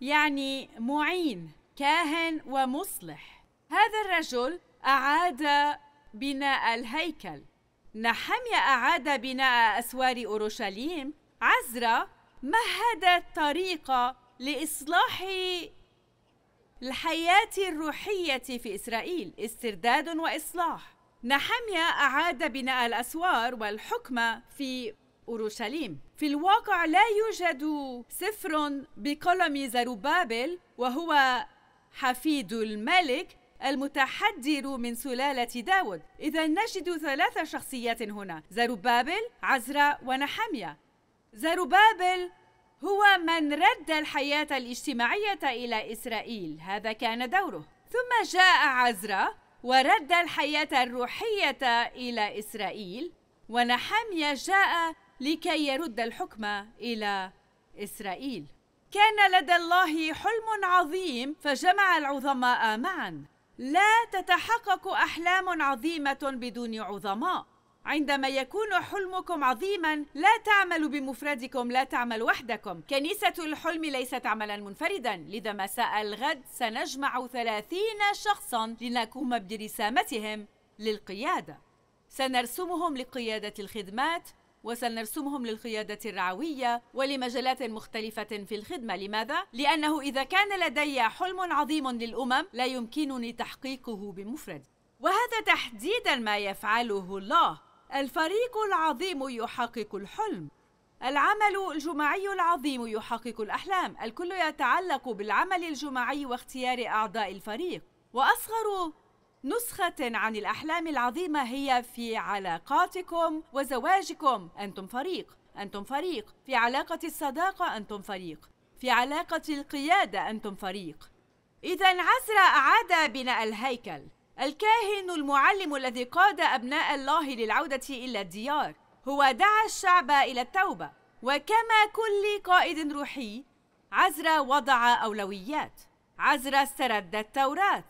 يعني معين كاهن ومصلح هذا الرجل أعاد بناء الهيكل نحميا أعاد بناء أسوار أورشليم عزرا مهد طريقة لإصلاح الحياة الروحية في إسرائيل استرداد وإصلاح نحميا أعاد بناء الأسوار والحكم في أورشليم في الواقع لا يوجد سفر بقلم زروبابل وهو حفيد الملك المتحدر من سلالة داود إذا نجد ثلاث شخصيات هنا زروبابل عزراء ونحمية زروبابل هو من رد الحياة الاجتماعية إلى إسرائيل هذا كان دوره ثم جاء عزراء ورد الحياة الروحية إلى إسرائيل ونحمية جاء لكي يرد الحكم الى اسرائيل كان لدى الله حلم عظيم فجمع العظماء معا لا تتحقق احلام عظيمه بدون عظماء عندما يكون حلمكم عظيما لا تعمل بمفردكم لا تعمل وحدكم كنيسة الحلم ليست عملا منفردا لذا مساء الغد سنجمع ثلاثين شخصا لنقوم برسامتهم للقيادة سنرسمهم لقيادة الخدمات وسنرسمهم للقيادة الرعوية ولمجالات مختلفة في الخدمة لماذا؟ لأنه إذا كان لدي حلم عظيم للأمم لا يمكنني تحقيقه بمفردي وهذا تحديدا ما يفعله الله الفريق العظيم يحقق الحلم العمل الجماعي العظيم يحقق الأحلام الكل يتعلق بالعمل الجماعي واختيار أعضاء الفريق وأصغر نسخة عن الأحلام العظيمة هي في علاقاتكم وزواجكم أنتم فريق أنتم فريق في علاقة الصداقة أنتم فريق في علاقة القيادة أنتم فريق إذا عزرا أعاد بناء الهيكل الكاهن المعلم الذي قاد أبناء الله للعودة إلى الديار هو دعا الشعب إلى التوبة وكما كل قائد روحي عزرا وضع أولويات عزرا استرد التوراة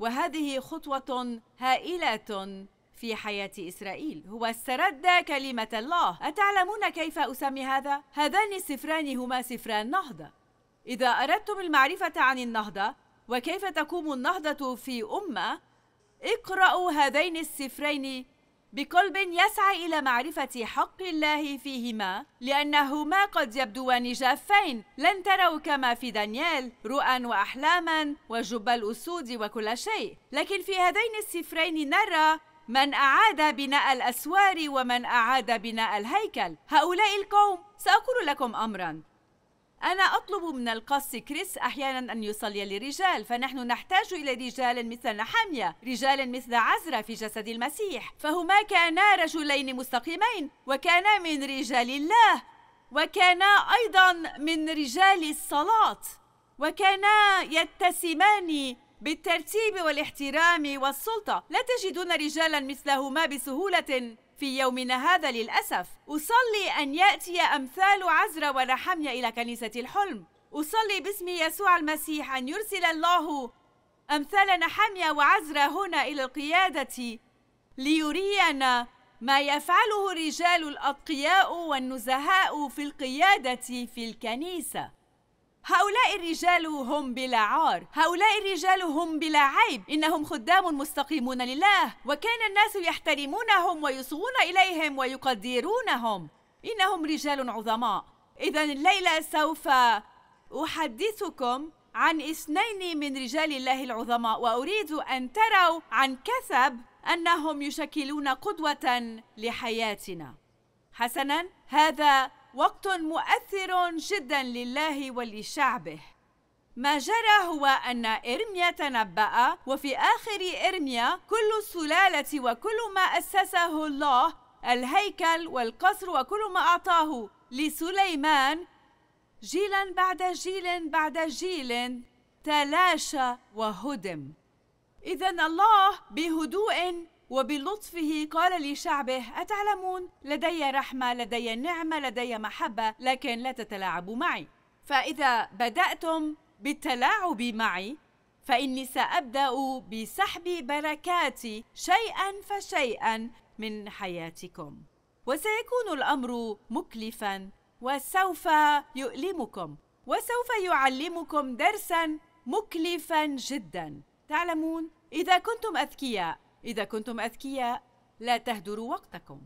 وهذه خطوة هائلة في حياة إسرائيل هو استرد كلمة الله أتعلمون كيف أسمي هذا؟ هذان السفران هما سفران نهضة إذا أردتم المعرفة عن النهضة وكيف تقوم النهضة في أمة اقرأوا هذين السفرين بقلب يسعى إلى معرفة حق الله فيهما لأنهما قد يبدوان جافين لن تروا كما في دانيال رؤى وأحلاما وجب الأسود وكل شيء لكن في هذين السفرين نرى من أعاد بناء الأسوار ومن أعاد بناء الهيكل هؤلاء القوم سأقول لكم أمرا أنا أطلب من القس كريس أحيانا أن يصلي للرجال فنحن نحتاج إلى رجال مثل نحمية رجال مثل عزرة في جسد المسيح فهما كانا رجلين مستقيمين وكانا من رجال الله وكانا أيضا من رجال الصلاة وكانا يتسمان بالترتيب والاحترام والسلطة لا تجدون رجالا مثلهما بسهولة في يومنا هذا للأسف أصلي أن يأتي أمثال عزرا ورحميا إلى كنيسة الحلم أصلي باسم يسوع المسيح أن يرسل الله أمثال نحمية وعزرا هنا إلى القيادة ليرينا ما يفعله الرجال الأتقياء والنزهاء في القيادة في الكنيسة هؤلاء الرجال هم بلا عار هؤلاء الرجال هم بلا عيب إنهم خدام مستقيمون لله وكان الناس يحترمونهم ويصغون إليهم ويقدرونهم إنهم رجال عظماء إذا الليلة سوف أحدثكم عن اثنين من رجال الله العظماء وأريد أن تروا عن كثب أنهم يشكلون قدوة لحياتنا حسنا هذا وقت مؤثر جدا لله ولشعبه ما جرى هو أن إرميا تنبأ وفي آخر إرميا كل السلاله وكل ما أسسه الله الهيكل والقصر وكل ما أعطاه لسليمان جيلا بعد جيل بعد جيل تلاشى وهدم إذا الله بهدوء وبلطفه قال لشعبه أتعلمون لدي رحمة لدي نعمة لدي محبة لكن لا تتلاعبوا معي فإذا بدأتم بالتلاعب معي فإني سأبدأ بسحب بركاتي شيئا فشيئا من حياتكم وسيكون الأمر مكلفا وسوف يؤلمكم وسوف يعلمكم درسا مكلفا جدا تعلمون إذا كنتم أذكياء اذا كنتم اذكياء لا تهدروا وقتكم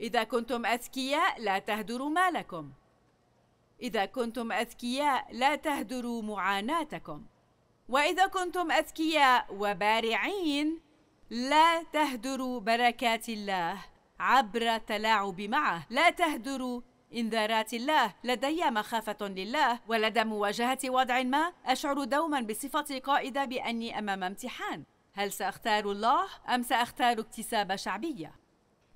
اذا كنتم اذكياء لا تهدروا مالكم اذا كنتم اذكياء لا تهدروا معاناتكم واذا كنتم اذكياء وبارعين لا تهدروا بركات الله عبر التلاعب معه لا تهدروا انذارات الله لدي مخافه لله ولدى مواجهه وضع ما اشعر دوما بصفتي قائده باني امام امتحان هل ساختار الله ام ساختار اكتساب شعبيه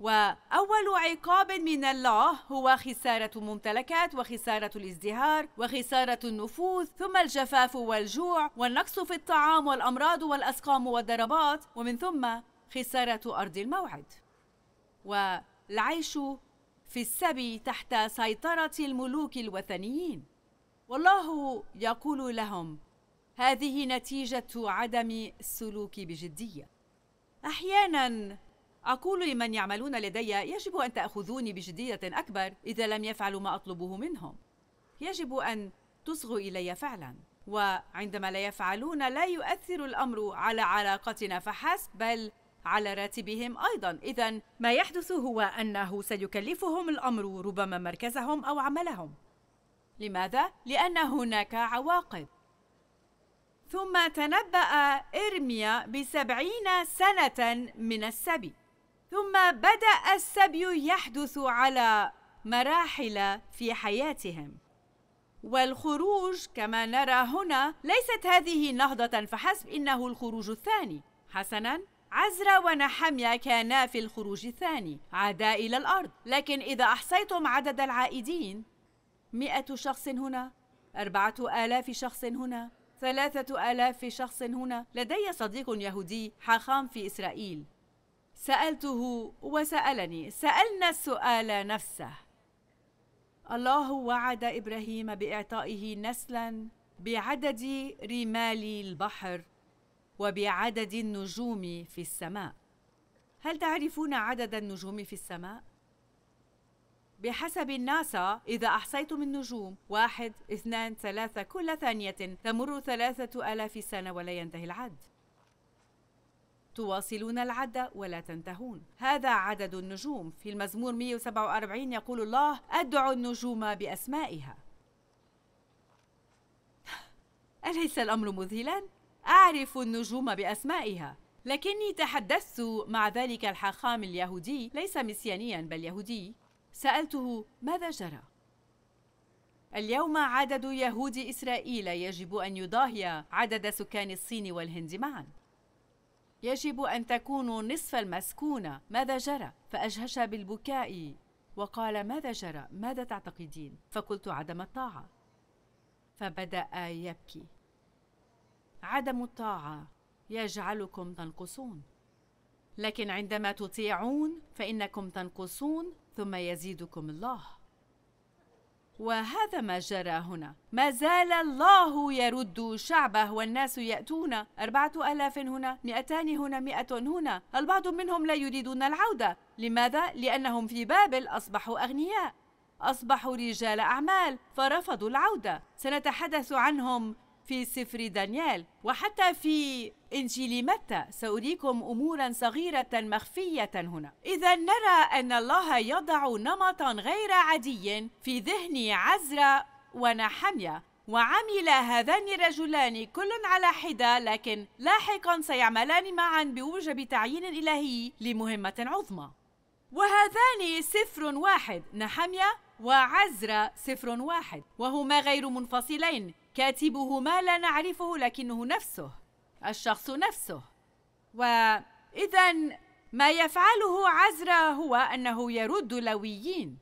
واول عقاب من الله هو خساره الممتلكات وخساره الازدهار وخساره النفوذ ثم الجفاف والجوع والنقص في الطعام والامراض والاسقام والضربات ومن ثم خساره ارض الموعد والعيش في السبي تحت سيطره الملوك الوثنيين والله يقول لهم هذه نتيجة عدم السلوك بجدية أحيانا أقول لمن يعملون لدي يجب أن تأخذوني بجدية أكبر إذا لم يفعلوا ما أطلبه منهم يجب أن تصغوا إلي فعلا وعندما لا يفعلون لا يؤثر الأمر على علاقتنا فحسب بل على راتبهم أيضا إذا ما يحدث هو أنه سيكلفهم الأمر ربما مركزهم أو عملهم لماذا؟ لأن هناك عواقب ثم تنبأ إرميا بسبعين سنة من السبي ثم بدأ السبي يحدث على مراحل في حياتهم والخروج كما نرى هنا ليست هذه نهضة فحسب إنه الخروج الثاني حسناً عزرا ونحميا كانا في الخروج الثاني عادا إلى الأرض لكن إذا أحصيتم عدد العائدين مئة شخص هنا أربعة آلاف شخص هنا ثلاثة آلاف شخص هنا لدي صديق يهودي حاخام في إسرائيل سألته وسألني سألنا السؤال نفسه الله وعد إبراهيم بإعطائه نسلا بعدد رمال البحر وبعدد النجوم في السماء هل تعرفون عدد النجوم في السماء؟ بحسب الناسا إذا أحصيتم النجوم واحد اثنان ثلاثة كل ثانية تمر ثلاثة آلاف سنة ولا ينتهي العد تواصلون العد ولا تنتهون هذا عدد النجوم في المزمور 147 يقول الله أدعو النجوم بأسمائها أليس الأمر مذهلا؟ أعرف النجوم بأسمائها لكني تحدثت مع ذلك الحاخام اليهودي ليس مسيانيا بل يهودي سالته ماذا جرى اليوم عدد يهود اسرائيل يجب ان يضاهي عدد سكان الصين والهند معا يجب ان تكونوا نصف المسكونه ماذا جرى فاجهش بالبكاء وقال ماذا جرى ماذا تعتقدين فقلت عدم الطاعه فبدا يبكي عدم الطاعه يجعلكم تنقصون لكن عندما تطيعون فانكم تنقصون ثم يزيدكم الله وهذا ما جرى هنا ما زال الله يرد شعبه والناس يأتون أربعة ألاف هنا مئتان هنا مئة هنا البعض منهم لا يريدون العودة لماذا؟ لأنهم في بابل أصبحوا أغنياء أصبحوا رجال أعمال فرفضوا العودة سنتحدث عنهم في سفر دانيال وحتى في إنجيل متى سأريكم أمورا صغيرة مخفية هنا إذا نرى أن الله يضع نمطا غير عادي في ذهن عزرا ونحميا وعمل هذان الرجلان كل على حدة لكن لاحقا سيعملان معا بوجب تعيين إلهي لمهمة عظمى وهذان سفر واحد نحميا وعزرا سفر واحد وهما غير منفصلين كاتبهما لا نعرفه لكنه نفسه الشخص نفسه واذا ما يفعله عزرا هو انه يرد لويين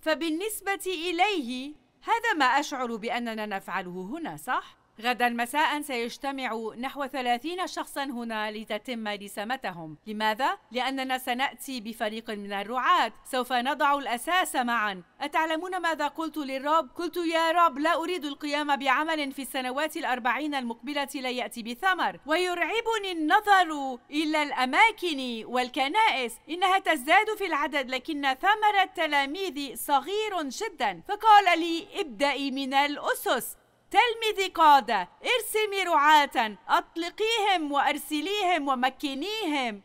فبالنسبه اليه هذا ما اشعر باننا نفعله هنا صح غدا مساء سيجتمع نحو 30 شخصا هنا لتتم لسمتهم لماذا؟ لأننا سنأتي بفريق من الرعاة سوف نضع الأساس معا أتعلمون ماذا قلت للرب؟ قلت يا رب لا أريد القيام بعمل في السنوات الأربعين المقبلة لا يأتي بثمر ويرعبني النظر إلى الأماكن والكنائس إنها تزداد في العدد لكن ثمر التلاميذ صغير جدا فقال لي ابدأي من الأسس تلمذي قادة ارسمي رعاة أطلقيهم وأرسليهم ومكنيهم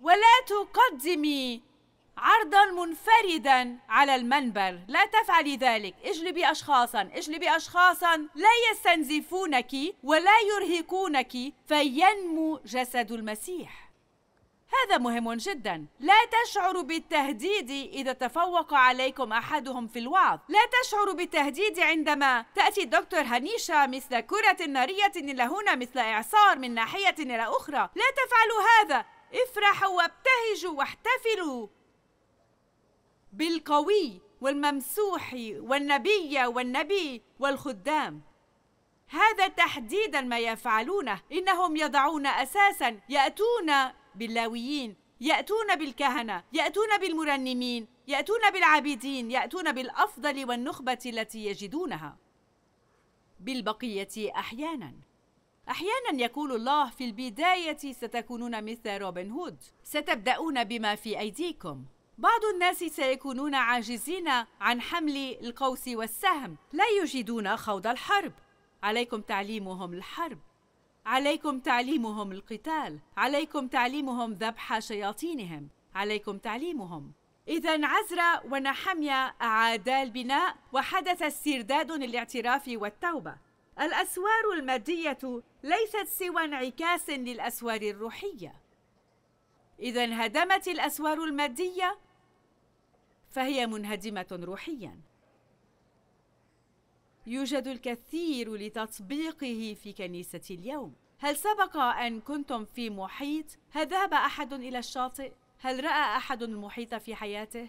ولا تقدمي عرضا منفردا على المنبر لا تفعلي ذلك اجلبي أشخاصا اجلبي أشخاصا لا يستنزفونك ولا يرهقونك فينمو جسد المسيح هذا مهم جدا لا تشعر بالتهديد إذا تفوق عليكم أحدهم في الوعظ لا تشعر بالتهديد عندما تأتي دكتور هنيشة مثل كرة نارية إلى هنا مثل إعصار من ناحية إلى أخرى لا تفعلوا هذا افرحوا وابتهجوا واحتفلوا بالقوي والممسوح والنبي والنبي والخدام هذا تحديدا ما يفعلونه انهم يضعون اساسا ياتون باللاويين ياتون بالكهنه ياتون بالمرنمين ياتون بالعابدين ياتون بالافضل والنخبه التي يجدونها بالبقيه احيانا احيانا يقول الله في البدايه ستكونون مثل روبن هود ستبداون بما في ايديكم بعض الناس سيكونون عاجزين عن حمل القوس والسهم لا يجدون خوض الحرب عليكم تعليمهم الحرب عليكم تعليمهم القتال عليكم تعليمهم ذبح شياطينهم عليكم تعليمهم إذا عزرا ونحميا أعادا البناء وحدث استرداد للاعتراف والتوبة الأسوار المادية ليست سوى انعكاس للأسوار الروحية إذا انهدمت الأسوار المادية فهي منهدمة روحياً يوجد الكثير لتطبيقه في كنيسة اليوم هل سبق أن كنتم في محيط؟ هل ذهب أحد إلى الشاطئ؟ هل رأى أحد المحيط في حياته؟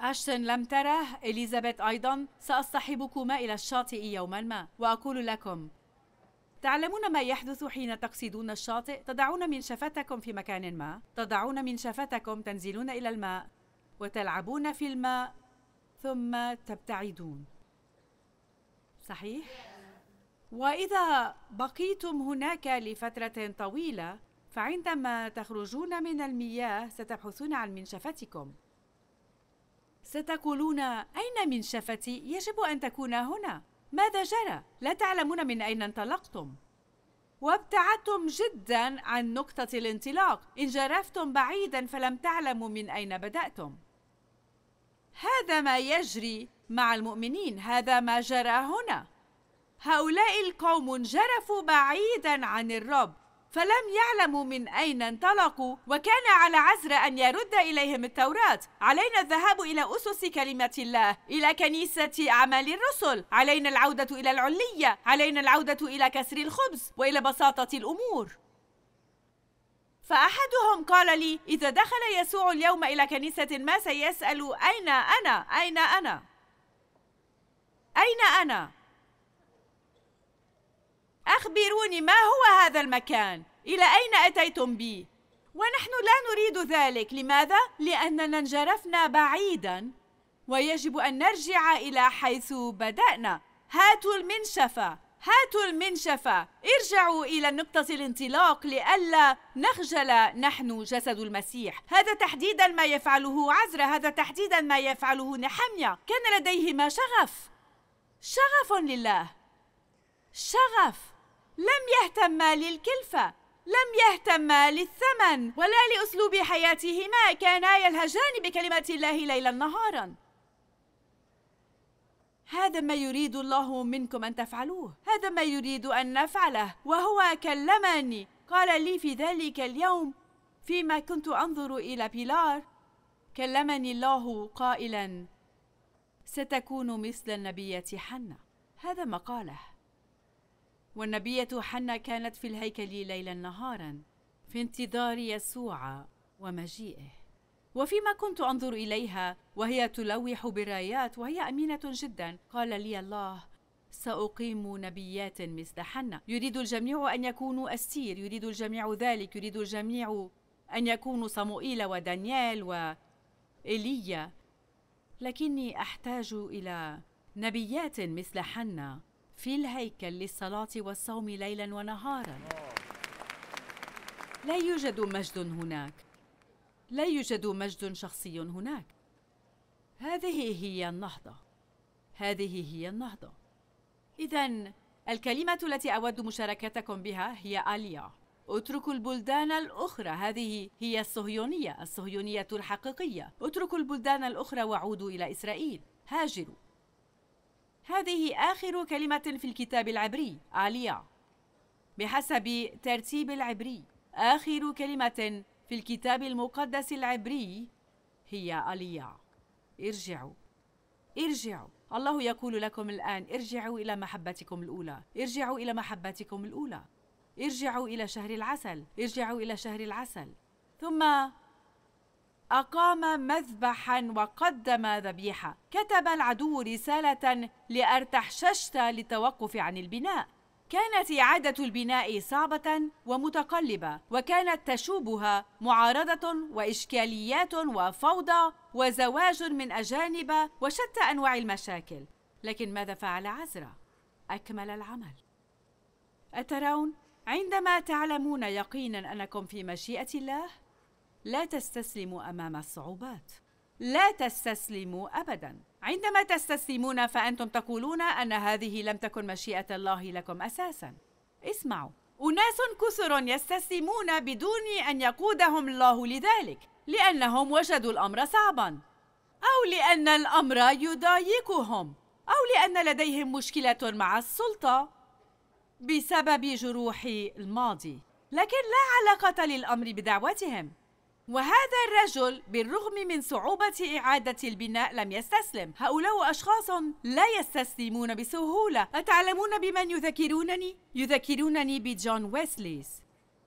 أشتن لم تره إليزابيث أيضا سأصطحبكما إلى الشاطئ يوما ما وأقول لكم تعلمون ما يحدث حين تقصدون الشاطئ تضعون منشفتكم في مكان ما تضعون منشفتكم تنزلون إلى الماء وتلعبون في الماء ثم تبتعدون صحيح واذا بقيتم هناك لفتره طويله فعندما تخرجون من المياه ستبحثون عن منشفتكم ستقولون اين منشفتي يجب ان تكون هنا ماذا جرى لا تعلمون من اين انطلقتم وابتعدتم جدا عن نقطة الانطلاق، انجرفتم بعيدا فلم تعلموا من أين بدأتم. هذا ما يجري مع المؤمنين هذا ما جرى هنا هؤلاء القوم انجرفوا بعيدا عن الرب فلم يعلموا من أين انطلقوا وكان على عزر أن يرد إليهم التوراة علينا الذهاب إلى أسس كلمة الله إلى كنيسة أعمال الرسل علينا العودة إلى العلية علينا العودة إلى كسر الخبز وإلى بساطة الأمور فأحدهم قال لي إذا دخل يسوع اليوم إلى كنيسة ما سيسأل أين أنا أين أنا أين أنا؟ أخبروني ما هو هذا المكان؟ إلى أين أتيتم بي؟ ونحن لا نريد ذلك، لماذا؟ لأننا انجرفنا بعيداً ويجب أن نرجع إلى حيث بدأنا هاتوا المنشفة هاتوا المنشفة ارجعوا إلى نقطة الانطلاق لئلا نخجل نحن جسد المسيح هذا تحديدا ما يفعله عزرة هذا تحديدا ما يفعله نحميا، كان لديهما شغف شغف لله شغف لم يهتما للكلفة لم يهتما للثمن ولا لأسلوب حياتهما كانا يلهجان بكلمة الله ليلا نهارا هذا ما يريد الله منكم أن تفعلوه هذا ما يريد أن نفعله وهو كلمني قال لي في ذلك اليوم فيما كنت أنظر إلى بيلار كلمني الله قائلا ستكون مثل النبية حنة هذا ما قاله والنبية حنة كانت في الهيكل ليلا نهارا في انتظار يسوع ومجيئه وفيما كنت انظر اليها وهي تلوح برايات وهي امينه جدا قال لي الله ساقيم نبيات مثل حنة يريد الجميع ان يكونوا اسير يريد الجميع ذلك يريد الجميع ان يكونوا صموئيل ودانيال وايليا لكني احتاج الى نبيات مثل حنا في الهيكل للصلاه والصوم ليلا ونهارا لا يوجد مجد هناك لا يوجد مجد شخصي هناك هذه هي النهضه هذه هي النهضه اذا الكلمه التي اود مشاركتكم بها هي اليا اتركوا البلدان الأخرى هذه هي الصهيونية الصهيونية الحقيقية اتركوا البلدان الأخرى وعودوا إلى إسرائيل هاجروا هذه آخر كلمة في الكتاب العبري عليا بحسب ترتيب العبري آخر كلمة في الكتاب المقدس العبري هي أليا ارجعوا ارجعوا الله يقول لكم الآن ارجعوا إلى محبتكم الأولى ارجعوا إلى محبتكم الأولى ارجعوا إلى شهر العسل ارجعوا إلى شهر العسل ثم أقام مذبحا وقدم ذبيحة كتب العدو رسالة لأرتحششت للتوقف عن البناء كانت إعادة البناء صعبة ومتقلبة وكانت تشوبها معارضة وإشكاليات وفوضى وزواج من أجانب وشتى أنواع المشاكل لكن ماذا فعل عزرا؟ أكمل العمل أترون عندما تعلمون يقينا انكم في مشيئه الله لا تستسلموا امام الصعوبات لا تستسلموا ابدا عندما تستسلمون فانتم تقولون ان هذه لم تكن مشيئه الله لكم اساسا اسمعوا اناس كثر يستسلمون بدون ان يقودهم الله لذلك لانهم وجدوا الامر صعبا او لان الامر يضايقهم او لان لديهم مشكله مع السلطه بسبب جروح الماضي لكن لا علاقة للأمر بدعوتهم وهذا الرجل بالرغم من صعوبة إعادة البناء لم يستسلم هؤلاء أشخاص لا يستسلمون بسهولة أتعلمون بمن يذكرونني؟ يذكرونني بجون ويسليس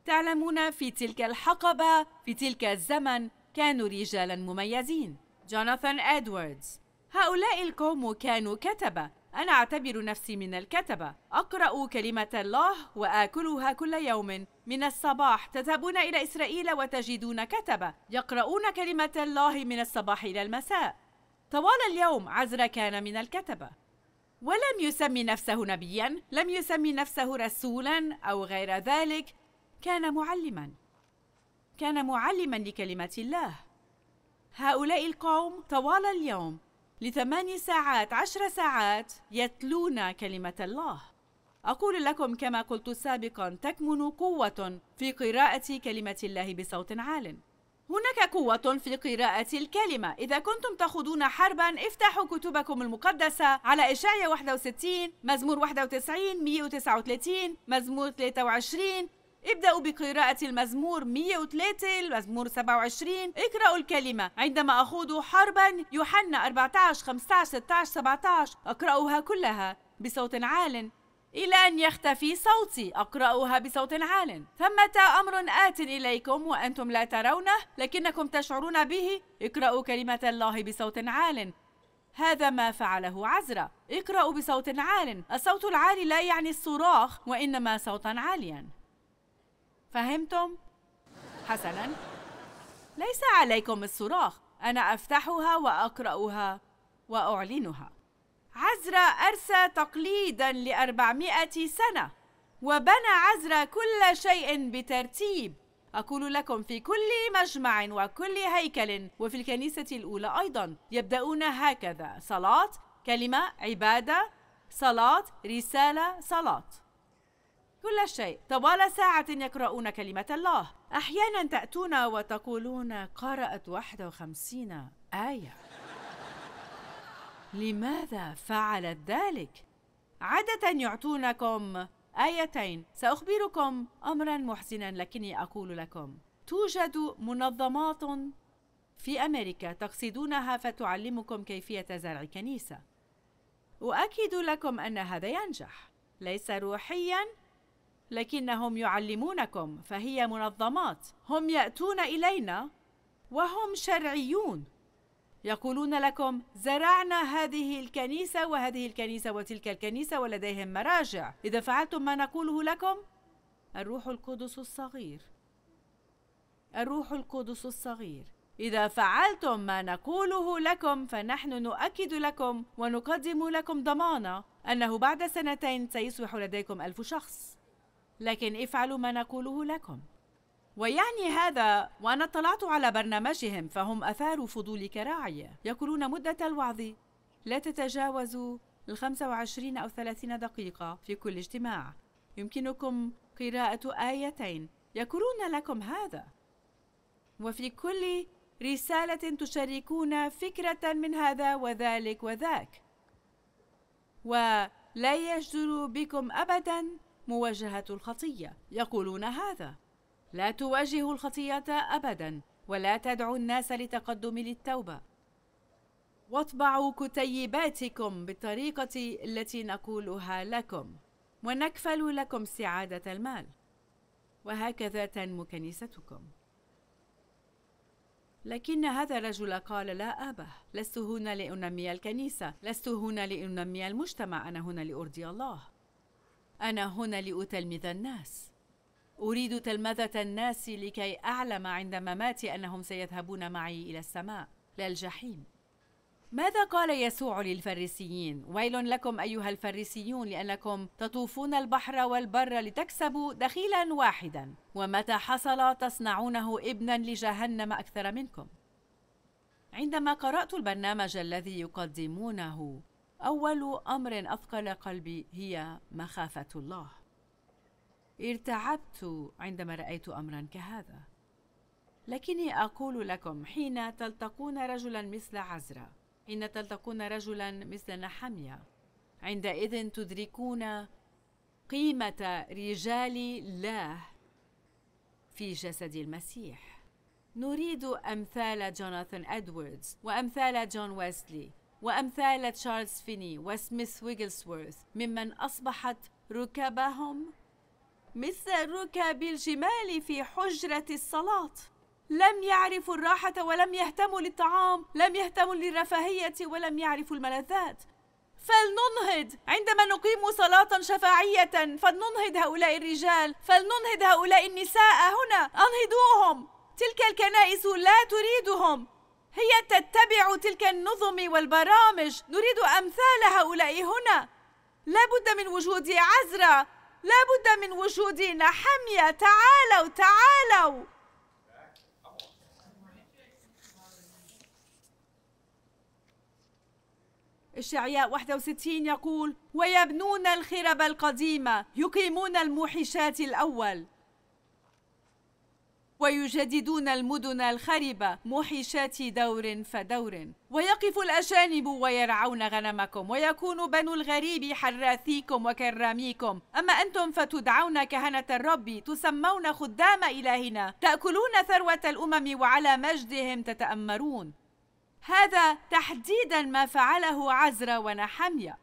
تعلمون في تلك الحقبة في تلك الزمن كانوا رجالا مميزين جوناثان إدواردز هؤلاء الكومو كانوا كتبة أنا أعتبر نفسي من الكتبة أقرأ كلمة الله وآكلها كل يوم من الصباح تذهبون إلى إسرائيل وتجدون كتبة يقرؤون كلمة الله من الصباح إلى المساء طوال اليوم عزر كان من الكتبة ولم يسمي نفسه نبيا لم يسمي نفسه رسولا أو غير ذلك كان معلما كان معلما لكلمة الله هؤلاء القوم طوال اليوم لثمان ساعات عشر ساعات يتلون كلمة الله أقول لكم كما قلت سابقا تكمن قوة في قراءة كلمة الله بصوت عال هناك قوة في قراءة الكلمة إذا كنتم تخوضون حربا افتحوا كتبكم المقدسة على إشعيا 61 مزمور 91 139 مزمور 23 ابدأوا بقراءة المزمور 103 المزمور 27 اقرأوا الكلمة عندما أخوض حربا يوحنا 14 15 16 17 أقرأها كلها بصوت عال إلى أن يختفي صوتي أقرأها بصوت عال ثمة أمر آت إليكم وأنتم لا ترونه لكنكم تشعرون به اقرأوا كلمة الله بصوت عال هذا ما فعله عزرا اقرأوا بصوت عال الصوت العالي لا يعني الصراخ وإنما صوتا عاليا فهمتم؟ حسنا ليس عليكم الصراخ أنا أفتحها وأقرأها وأعلنها عزرا أرسى تقليدا لأربعمائة سنة وبنى عزرا كل شيء بترتيب أقول لكم في كل مجمع وكل هيكل وفي الكنيسة الأولى أيضا يبدأون هكذا صلاة كلمة عبادة صلاة رسالة صلاة كل شيء طوال ساعة يقرؤون كلمة الله أحيانا تأتون وتقولون قرأت 51 آية لماذا فعلت ذلك؟ عادة يعطونكم آيتين سأخبركم أمرا محزنا لكني أقول لكم توجد منظمات في أمريكا تقصدونها فتعلمكم كيفية زرع كنيسة أؤكد لكم أن هذا ينجح ليس روحيا لكنهم يعلمونكم فهي منظمات هم ياتون الينا وهم شرعيون يقولون لكم زرعنا هذه الكنيسه وهذه الكنيسه وتلك الكنيسه ولديهم مراجع اذا فعلتم ما نقوله لكم الروح القدس الصغير الروح القدس الصغير إذا فعلتم ما نقوله لكم فنحن نؤكد لكم ونقدم لكم ضمانة أنه بعد سنتين سيصبح لديكم ألف شخص لكن افعلوا ما نقوله لكم ويعني هذا وأنا اطلعت على برنامجهم فهم أثاروا فضولي كراعي يقولون مدة الوعظ لا تتجاوز ال 25 أو 30 دقيقة في كل اجتماع يمكنكم قراءة آيتين يقولون لكم هذا وفي كل رسالة تشاركون فكرة من هذا وذلك وذاك ولا يجدر بكم أبداً مواجهة الخطية يقولون هذا لا تواجه الخطية أبدا ولا تدعو الناس لتقدم للتوبة واطبعوا كتيباتكم بالطريقة التي نقولها لكم ونكفل لكم سعادة المال وهكذا تنمو كنيستكم لكن هذا الرجل قال لا أبه لست هنا لأنمي الكنيسة لست هنا لأنمي المجتمع أنا هنا لأرضي الله أنا هنا لأتلمذ الناس أريد تلمذة الناس لكي أعلم عند مماتي أنهم سيذهبون معي إلى السماء لا الجحيم ماذا قال يسوع للفريسيين ويل لكم ايها الفريسيون لانكم تطوفون البحر والبر لتكسبوا دخيلا واحدا ومتى حصل تصنعونه ابنا لجهنم اكثر منكم عندما قرات البرنامج الذي يقدمونه اول امر اثقل قلبي هي مخافه الله ارتعبت عندما رايت امرا كهذا لكني اقول لكم حين تلتقون رجلا مثل عزرا حين تلتقون رجلا مثل نحميا عندئذ تدركون قيمه رجال الله في جسد المسيح نريد امثال جوناثان ادواردز وامثال جون ويسلي وأمثال تشارلز فيني وسميث ويجلسورث ممن أصبحت ركبهم مثل ركب الجمال في حجرة الصلاة لم يعرفوا الراحة ولم يهتموا للطعام لم يهتموا للرفاهية ولم يعرفوا الملذات فلننهض عندما نقيم صلاة شفاعية فلننهض هؤلاء الرجال فلننهض هؤلاء النساء هنا أنهضوهم تلك الكنائس لا تريدهم هي تتبع تلك النظم والبرامج نريد أمثال هؤلاء هنا لا بد من وجود عزرة لا بد من وجود نحمية تعالوا تعالوا إشعياء 61 يقول ويبنون الخرب القديمة يقيمون الموحشات الأول ويجددون المدن الخربة محيشات دور فدور ويقف الأجانب ويرعون غنمكم ويكون بنو الغريب حراثيكم وكراميكم أما أنتم فتدعون كهنة الرب تسمون خدام إلهنا تأكلون ثروة الأمم وعلى مجدهم تتأمرون هذا تحديدا ما فعله عزرا ونحميا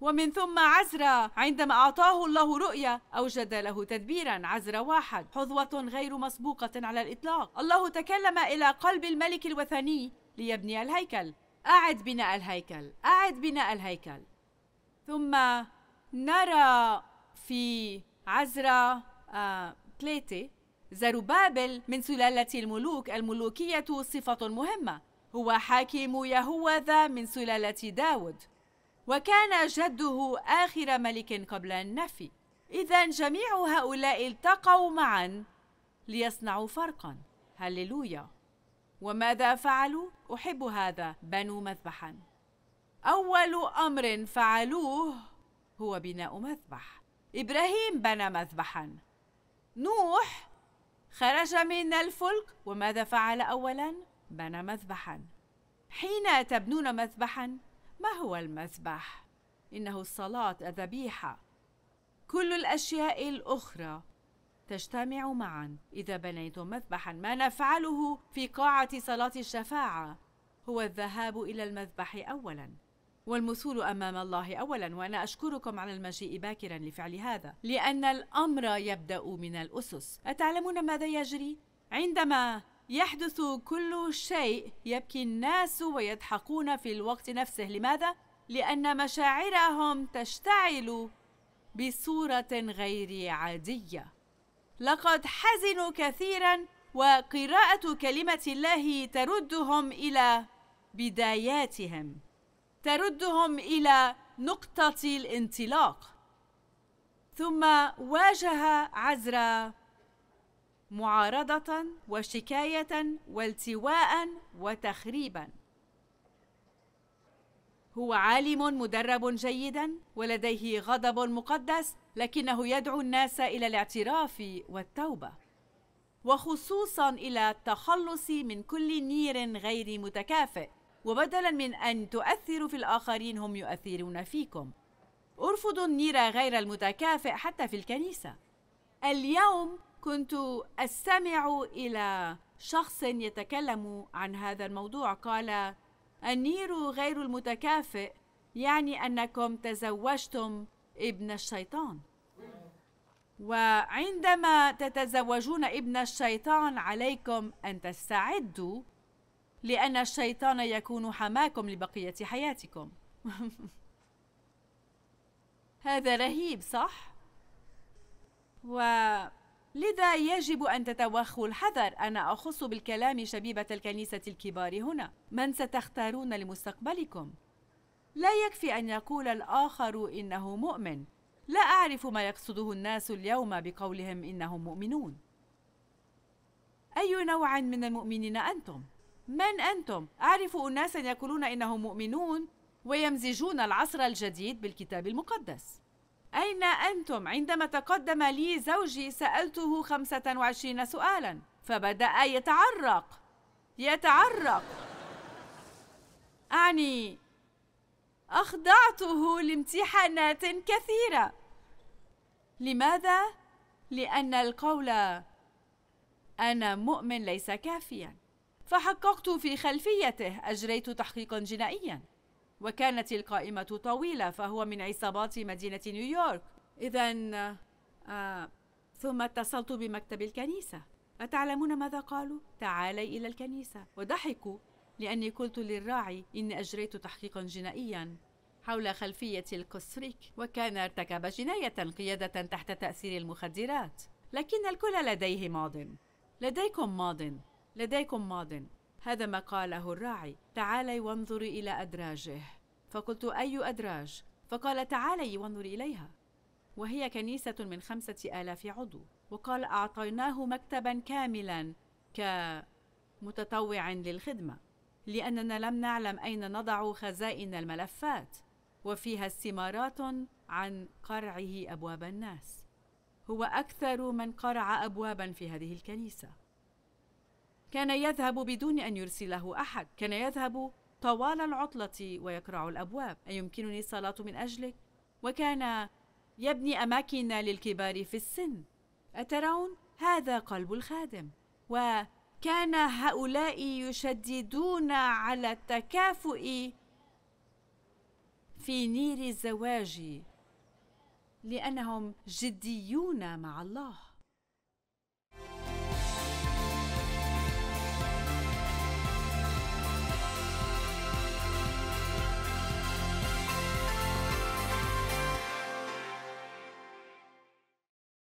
ومن ثم عزرا عندما أعطاه الله رؤيا أوجد له تدبيرا عزرا واحد حظوة غير مسبوقة على الإطلاق الله تكلم إلى قلب الملك الوثني ليبني الهيكل أعد بناء الهيكل أعد بناء الهيكل ثم نرى في عزرا آه ثلاثة زربابل من سلالة الملوك الملوكية صفة مهمة هو حاكم يهوذا من سلالة داود وكان جده آخر ملك قبل النفي إذا جميع هؤلاء التقوا معا ليصنعوا فرقا هللويا وماذا فعلوا؟ أحب هذا بنوا مذبحا أول أمر فعلوه هو بناء مذبح إبراهيم بنى مذبحا نوح خرج من الفلك وماذا فعل أولا؟ بنى مذبحا حين تبنون مذبحا ما هو المذبح انه الصلاه الذبيحه كل الاشياء الاخرى تجتمع معا اذا بنيتم مذبحا ما نفعله في قاعه صلاه الشفاعه هو الذهاب الى المذبح اولا والمثول امام الله اولا وانا اشكركم على المجيء باكرا لفعل هذا لان الامر يبدا من الاسس اتعلمون ماذا يجري عندما يحدث كل شيء يبكي الناس ويضحكون في الوقت نفسه لماذا لان مشاعرهم تشتعل بصوره غير عاديه لقد حزنوا كثيرا وقراءه كلمه الله تردهم الى بداياتهم تردهم الى نقطه الانطلاق ثم واجه عزرا معارضة وشكاية والتواء وتخريبا هو عالم مدرب جيدا ولديه غضب مقدس لكنه يدعو الناس الى الاعتراف والتوبه وخصوصا الى التخلص من كل نير غير متكافئ وبدلا من ان تؤثروا في الاخرين هم يؤثرون فيكم ارفضوا النير غير المتكافئ حتى في الكنيسه اليوم كنت استمع الى شخص يتكلم عن هذا الموضوع قال النير غير المتكافئ يعني انكم تزوجتم ابن الشيطان وعندما تتزوجون ابن الشيطان عليكم ان تستعدوا لان الشيطان يكون حماكم لبقيه حياتكم هذا رهيب صح و لذا يجب أن تتوخوا الحذر أنا أخص بالكلام شبيبة الكنيسة الكبار هنا من ستختارون لمستقبلكم لا يكفي أن يقول الآخر إنه مؤمن لا أعرف ما يقصده الناس اليوم بقولهم إنهم مؤمنون أي نوع من المؤمنين أنتم؟ من أنتم؟ أعرف أناسا يقولون إنهم مؤمنون ويمزجون العصر الجديد بالكتاب المقدس أين أنتم؟ عندما تقدم لي زوجي سألته خمسة وعشرين سؤالا فبدأ يتعرق يتعرق أعني أخضعته لامتحانات كثيرة لماذا؟ لأن القول أنا مؤمن ليس كافيا فحققت في خلفيته أجريت تحقيقا جنائيا وكانت القائمة طويلة فهو من عصابات مدينة نيويورك إذا آه ثم اتصلت بمكتب الكنيسة أتعلمون ماذا قالوا؟ تعالي إلى الكنيسة وضحكوا لأني قلت للراعي إني أجريت تحقيقا جنائيا حول خلفية الكسريك وكان ارتكب جناية قيادة تحت تأثير المخدرات لكن الكل لديه ماض لديكم ماض لديكم ماض هذا ما قاله الراعي تعالي وانظري إلى أدراجه فقلت أي أدراج؟ فقال تعالي وانظري إليها وهي كنيسة من خمسة آلاف عضو وقال أعطيناه مكتبا كاملا كمتطوع للخدمة لأننا لم نعلم أين نضع خزائن الملفات وفيها استمارات عن قرعه أبواب الناس هو أكثر من قرع أبوابا في هذه الكنيسة كان يذهب بدون أن يرسله أحد كان يذهب طوال العطلة ويقرع الأبواب أيمكنني الصلاة من أجلك؟ وكان يبني أماكن للكبار في السن أترون هذا قلب الخادم وكان هؤلاء يشددون على التكافؤ في نير الزواج لأنهم جديون مع الله